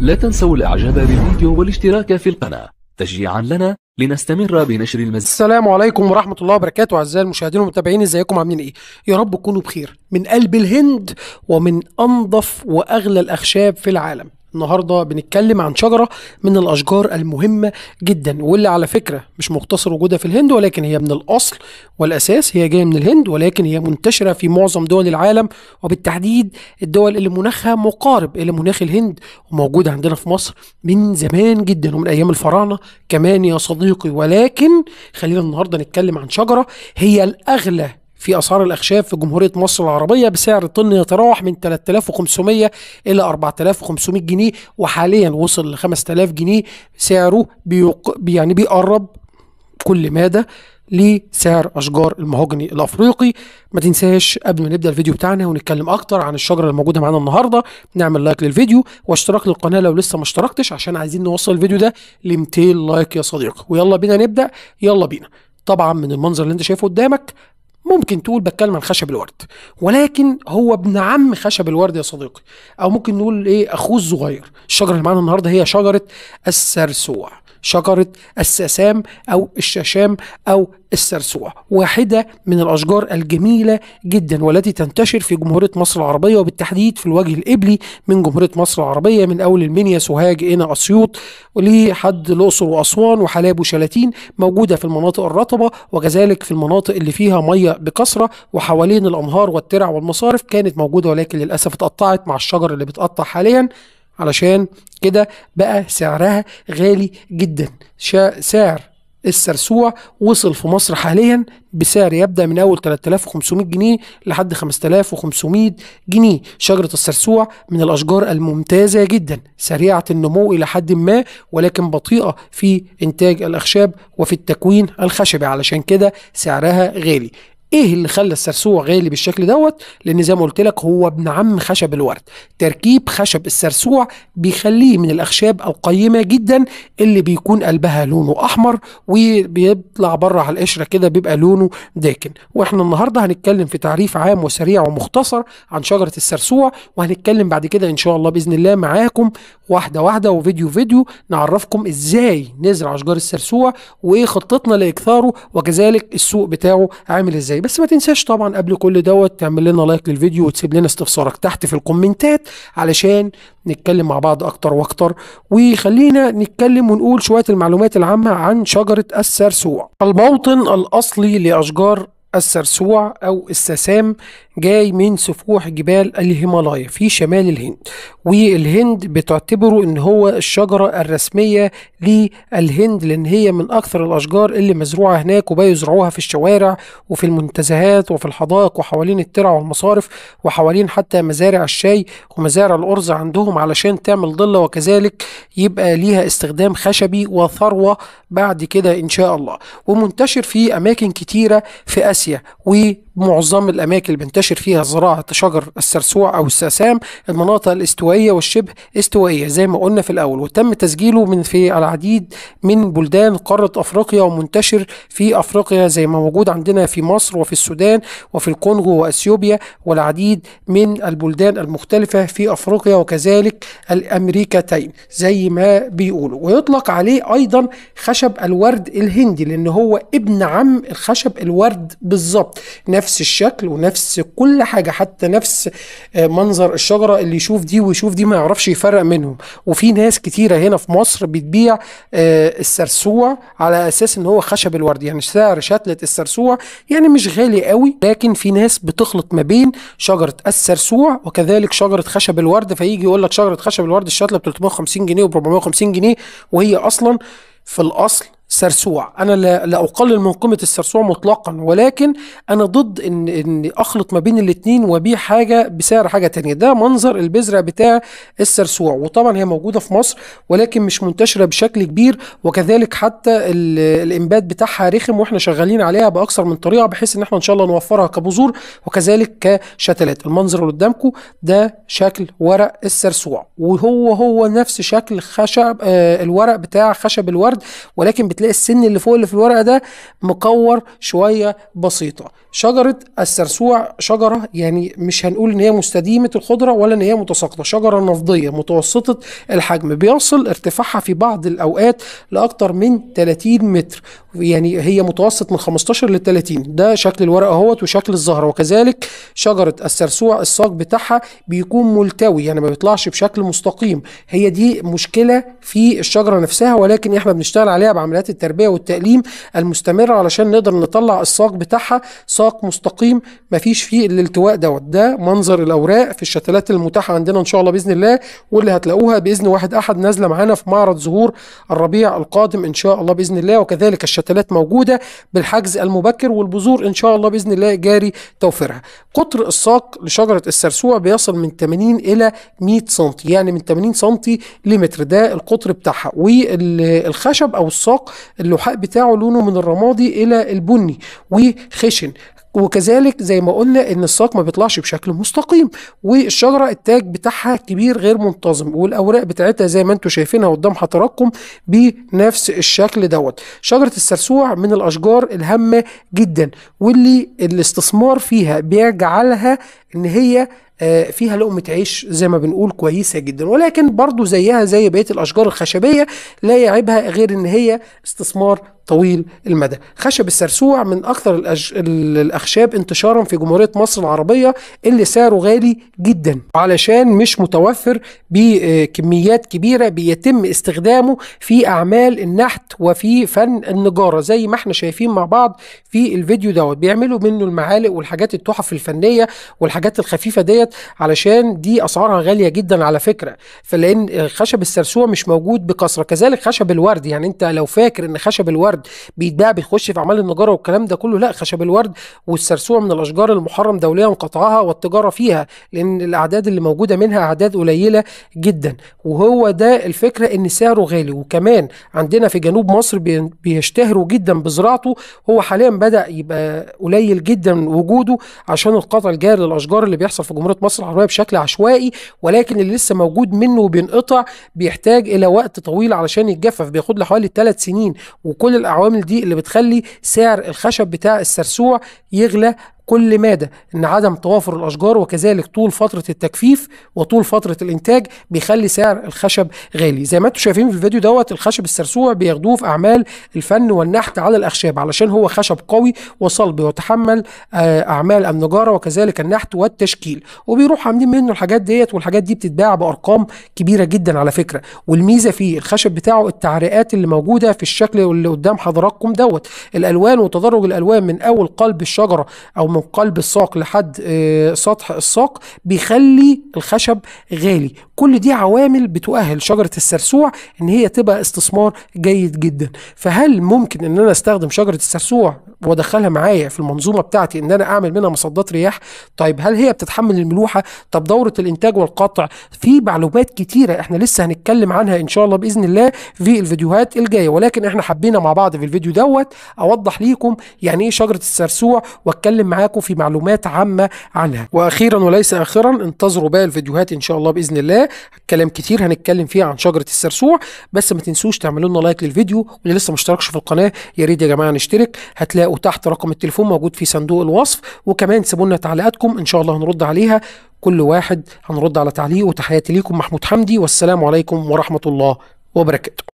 لا تنسوا الإعجاب بالفيديو والاشتراك في القناة تشجيعا لنا لنستمر بنشر المزيد السلام عليكم ورحمة الله وبركاته أعزائي المشاهدين والمتابعين ازيكم عاملين إيه؟ يا رب تكونوا بخير من قلب الهند ومن أنظف وأغلى الأخشاب في العالم النهارده بنتكلم عن شجره من الاشجار المهمه جدا واللي على فكره مش مقتصر وجودها في الهند ولكن هي من الاصل والاساس هي جايه من الهند ولكن هي منتشره في معظم دول العالم وبالتحديد الدول اللي مناخها مقارب الى مناخ الهند وموجوده عندنا في مصر من زمان جدا ومن ايام الفراعنه كمان يا صديقي ولكن خلينا النهارده نتكلم عن شجره هي الاغلى في أسعار الأخشاب في جمهورية مصر العربية بسعر طن يتراوح من 3500 إلى 4500 جنيه وحاليا وصل ل 5000 جنيه سعره بيق... يعني بيقرب كل مادة لسعر أشجار المهاجني الأفريقي ما تنساش قبل ما نبدأ الفيديو بتاعنا ونتكلم أكتر عن الشجرة الموجودة معانا النهاردة نعمل لايك للفيديو واشتراك للقناة لو لسه ما اشتركتش عشان عايزين نوصل الفيديو ده ل 200 لايك يا صديقي ويلا بينا نبدأ يلا بينا طبعا من المنظر اللي انت شايفه قدامك ممكن تقول بتكلم عن خشب الورد ولكن هو ابن عم خشب الورد يا صديقي او ممكن نقول ايه اخوه الصغير الشجره اللي معانا النهارده هي شجره السرسوع شجرة السسام أو الششام أو السرسوع واحدة من الأشجار الجميلة جدا والتي تنتشر في جمهورية مصر العربية وبالتحديد في الوجه القبلي من جمهورية مصر العربية من أول المنيا سوهاج إنا أسيوط لحد الأقصر وأسوان وحلاب وشلاتين موجودة في المناطق الرطبة وكذلك في المناطق اللي فيها مية بكثرة وحوالين الأنهار والترع والمصارف كانت موجودة ولكن للأسف اتقطعت مع الشجر اللي بتقطع حاليا علشان كده بقى سعرها غالي جدا سعر السرسوع وصل في مصر حاليا بسعر يبدا من اول 3500 جنيه لحد 5500 جنيه شجره السرسوع من الاشجار الممتازه جدا سريعه النمو الى حد ما ولكن بطيئه في انتاج الاخشاب وفي التكوين الخشبي علشان كده سعرها غالي ايه اللي خلى السرسوع غالي بالشكل دوت لان زي ما قلت لك هو ابن عم خشب الورد تركيب خشب السرسوع بيخليه من الاخشاب القيمه جدا اللي بيكون قلبها لونه احمر وبيطلع بره على القشره كده بيبقى لونه داكن واحنا النهارده هنتكلم في تعريف عام وسريع ومختصر عن شجره السرسوع وهنتكلم بعد كده ان شاء الله باذن الله معاكم واحده واحده وفيديو فيديو نعرفكم ازاي نزرع اشجار السرسوع وايه خطتنا لاكثاره وكذلك السوق بتاعه عامل ازاي ازاي بس ما تنساش طبعا قبل كل دوت تعمل لنا لايك للفيديو وتسيب لنا استفسارك تحت في الكومنتات علشان نتكلم مع بعض اكتر واكتر وخلينا نتكلم ونقول شويه المعلومات العامه عن شجره السرسوع الموطن الاصلي لاشجار السرسوع او السسام جاي من سفوح جبال الهيمالايا في شمال الهند والهند بتعتبره ان هو الشجرة الرسمية للهند لان هي من اكثر الاشجار اللي مزروعة هناك وبيزرعوها في الشوارع وفي المنتزهات وفي الحدائق وحوالين الترع والمصارف وحوالين حتى مزارع الشاي ومزارع الارز عندهم علشان تعمل ضلة وكذلك يبقى ليها استخدام خشبي وثروة بعد كده ان شاء الله ومنتشر في اماكن كتيرة في اسيا و معظم الأماكن اللي بنتشر فيها زراعة شجر السرسوع أو الساسام المناطق الاستوائية والشبه استوائية زي ما قلنا في الأول وتم تسجيله من في العديد من بلدان قارة أفريقيا ومنتشر في أفريقيا زي ما موجود عندنا في مصر وفي السودان وفي الكونغو وأثيوبيا والعديد من البلدان المختلفة في أفريقيا وكذلك الأمريكتين زي ما بيقولوا ويطلق عليه أيضا خشب الورد الهندي لأن هو ابن عم الخشب الورد بالظبط نفس نفس الشكل ونفس كل حاجه حتى نفس آه، منظر الشجره اللي يشوف دي ويشوف دي ما يعرفش يفرق منهم وفي ناس كتيره هنا في مصر بتبيع آه، السرسوع على اساس ان هو خشب الورد يعني سعر شتله السرسوع يعني مش غالي قوي لكن في ناس بتخلط ما بين شجره السرسوع وكذلك شجره خشب الورد فيجي يقول لك شجره خشب الورد الشتله ب 350 جنيه و 450 جنيه وهي اصلا في الاصل سرسوع انا لا اقلل من قيمه السرسوع مطلقا ولكن انا ضد ان ان اخلط ما بين الاثنين وابيع حاجه بسعر حاجه تانية ده منظر البذره بتاع السرسوع وطبعا هي موجوده في مصر ولكن مش منتشره بشكل كبير وكذلك حتى الانبات بتاعها رخم واحنا شغالين عليها باكثر من طريقه بحيث ان احنا ان شاء الله نوفرها كبذور وكذلك كشتلات المنظر اللي قدامكم ده شكل ورق السرسوع وهو هو نفس شكل خشب آه، الورق بتاع خشب الورد ولكن بتلاقي السن اللي فوق اللي في الورقه ده مكور شويه بسيطه شجرة السرسوع شجرة يعني مش هنقول ان هي مستديمة الخضرة ولا ان هي متساقطة شجرة نفضية متوسطة الحجم بيصل ارتفاعها في بعض الاوقات لاكتر من 30 متر يعني هي متوسط من 15 ل 30 ده شكل الورقة اهوت وشكل الزهرة وكذلك شجرة السرسوع الساق بتاعها بيكون ملتوي يعني ما بيطلعش بشكل مستقيم هي دي مشكلة في الشجرة نفسها ولكن احنا بنشتغل عليها بعمليات التربية والتقليم المستمرة علشان نقدر نطلع الساق بتاعها ساق مستقيم مفيش فيه الالتواء دوت ده منظر الاوراق في الشتلات المتاحه عندنا ان شاء الله باذن الله واللي هتلاقوها باذن واحد احد نازله معانا في معرض زهور الربيع القادم ان شاء الله باذن الله وكذلك الشتلات موجوده بالحجز المبكر والبذور ان شاء الله باذن الله جاري توفيرها قطر الساق لشجره السرسوع بيصل من 80 الى 100 سم يعني من 80 سم لمتر ده القطر بتاعها والخشب او الساق اللحاء بتاعه لونه من الرمادي الى البني وخشن وكذلك زي ما قلنا ان الساق ما بيطلعش بشكل مستقيم والشجره التاج بتاعها كبير غير منتظم والاوراق بتاعتها زي ما انتم شايفينها قدام حضراتكم بنفس الشكل دوت شجره السرسوع من الاشجار الهامه جدا واللي الاستثمار فيها بيجعلها ان هي آه، فيها لقمة عيش زي ما بنقول كويسة جدا ولكن برضو زيها زي بقية الأشجار الخشبية لا يعيبها غير إن هي استثمار طويل المدى خشب السرسوع من أكثر الأج... الأخشاب انتشارا في جمهورية مصر العربية اللي سعره غالي جدا علشان مش متوفر بكميات كبيرة بيتم استخدامه في أعمال النحت وفي فن النجارة زي ما احنا شايفين مع بعض في الفيديو دوت بيعملوا منه المعالق والحاجات التحف الفنية والحاجات الخفيفة ديت علشان دي أسعارها غالية جدا على فكرة فلأن خشب السرسوع مش موجود بكثرة كذلك خشب الورد يعني انت لو فاكر ان خشب الورد الورد بيتباع بيخش في اعمال النجاره والكلام ده كله لا خشب الورد والسرسوع من الاشجار المحرم دوليا قطعها والتجاره فيها لان الاعداد اللي موجوده منها اعداد قليله جدا وهو ده الفكره ان سعره غالي وكمان عندنا في جنوب مصر بيشتهروا جدا بزراعته هو حاليا بدا يبقى قليل جدا وجوده عشان القطع الجاري للاشجار اللي بيحصل في جمهوريه مصر العربيه بشكل عشوائي ولكن اللي لسه موجود منه وبينقطع بيحتاج الى وقت طويل علشان يتجفف بياخد له حوالي ثلاث سنين وكل العوامل دي اللي بتخلي سعر الخشب بتاع السرسوع يغلى كل ماده ان عدم توافر الاشجار وكذلك طول فتره التجفيف وطول فتره الانتاج بيخلي سعر الخشب غالي زي ما انتم شايفين في الفيديو دوت الخشب السرسوع بياخدوه في اعمال الفن والنحت على الاخشاب علشان هو خشب قوي وصلب ويتحمل آه، اعمال النجاره وكذلك النحت والتشكيل وبيروح عاملين منه الحاجات ديت والحاجات دي بتتباع بارقام كبيره جدا على فكره والميزه فيه الخشب بتاعه التعريقات اللي موجوده في الشكل اللي قدام حضراتكم دوت الالوان وتدرج الالوان من اول قلب الشجره او من من قلب الساق لحد آه، سطح الساق بيخلي الخشب غالي كل دي عوامل بتؤهل شجره السرسوع ان هي تبقى استثمار جيد جدا فهل ممكن ان انا استخدم شجره السرسوع وادخلها معايا في المنظومه بتاعتي ان انا اعمل منها مصدات رياح طيب هل هي بتتحمل الملوحه طب دوره الانتاج والقطع في معلومات كتيره احنا لسه هنتكلم عنها ان شاء الله باذن الله في الفيديوهات الجايه ولكن احنا حبينا مع بعض في الفيديو دوت اوضح ليكم يعني ايه شجره السرسوع واتكلم معاكم في معلومات عامه عنها واخيرا وليس اخرا انتظروا بقى الفيديوهات ان شاء الله باذن الله كلام كتير هنتكلم فيه عن شجره السرسوع بس ما تنسوش تعملوا لنا لايك للفيديو واللي لسه ما اشتركش في القناه يا ريت يا جماعه نشترك هتلاقوا تحت رقم التليفون موجود في صندوق الوصف وكمان سيبوا لنا تعليقاتكم ان شاء الله هنرد عليها كل واحد هنرد على تعليق وتحياتي ليكم محمود حمدي والسلام عليكم ورحمه الله وبركاته